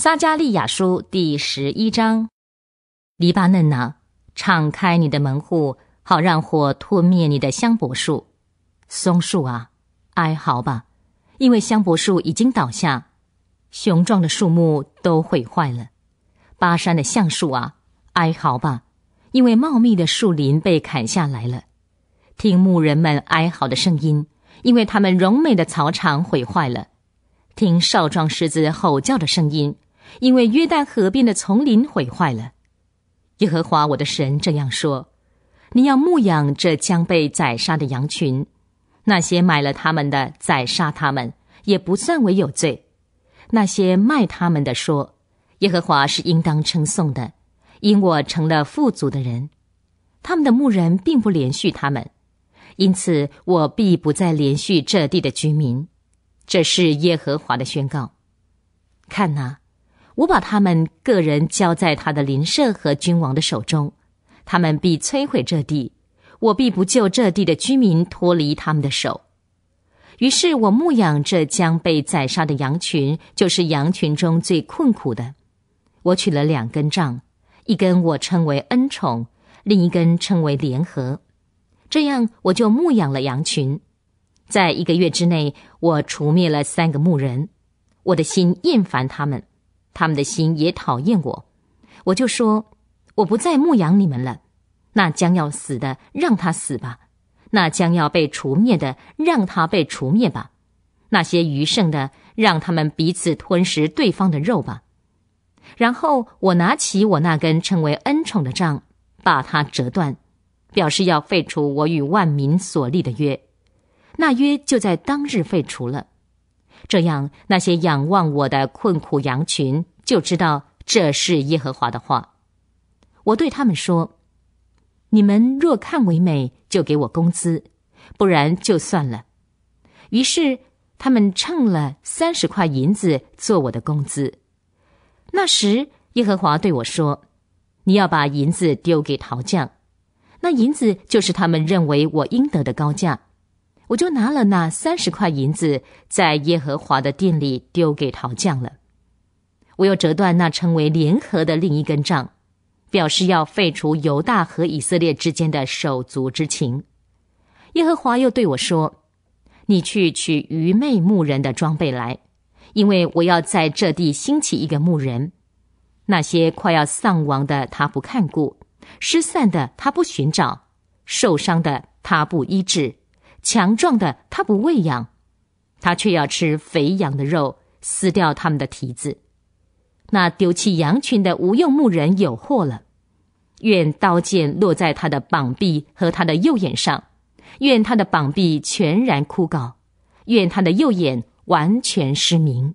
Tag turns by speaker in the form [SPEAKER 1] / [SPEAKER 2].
[SPEAKER 1] 撒加利亚书第十一章，黎巴嫩呐，敞开你的门户，好让火吞灭你的香柏树，松树啊，哀嚎吧，因为香柏树已经倒下，雄壮的树木都毁坏了。巴山的橡树啊，哀嚎吧，因为茂密的树林被砍下来了。听牧人们哀嚎的声音，因为他们柔美的草场毁坏了。听少壮狮子吼叫的声音。因为约旦河边的丛林毁坏了，耶和华我的神这样说：“你要牧养这将被宰杀的羊群，那些买了他们的宰杀他们，也不算为有罪。那些卖他们的说，耶和华是应当称颂的，因我成了富足的人。他们的牧人并不连续他们，因此我必不再连续这地的居民。这是耶和华的宣告。看哪。”我把他们个人交在他的邻舍和君王的手中，他们必摧毁这地，我必不救这地的居民脱离他们的手。于是我牧养这将被宰杀的羊群，就是羊群中最困苦的。我取了两根杖，一根我称为恩宠，另一根称为联合，这样我就牧养了羊群。在一个月之内，我除灭了三个牧人，我的心厌烦他们。他们的心也讨厌我，我就说，我不再牧养你们了。那将要死的，让他死吧；那将要被除灭的，让他被除灭吧；那些余剩的，让他们彼此吞食对方的肉吧。然后，我拿起我那根称为恩宠的杖，把它折断，表示要废除我与万民所立的约。那约就在当日废除了。这样，那些仰望我的困苦羊群就知道这是耶和华的话。我对他们说：“你们若看为美，就给我工资；不然就算了。”于是他们称了三十块银子做我的工资。那时，耶和华对我说：“你要把银子丢给陶匠，那银子就是他们认为我应得的高价。”我就拿了那三十块银子，在耶和华的店里丢给陶匠了。我又折断那称为联合的另一根杖，表示要废除犹大和以色列之间的手足之情。耶和华又对我说：“你去取愚昧牧人的装备来，因为我要在这地兴起一个牧人。那些快要丧亡的他不看顾，失散的他不寻找，受伤的他不医治。”强壮的他不喂养，他却要吃肥羊的肉，撕掉他们的蹄子。那丢弃羊群的无用牧人有祸了！愿刀剑落在他的膀臂和他的右眼上，愿他的膀臂全然枯槁，愿他的右眼完全失明。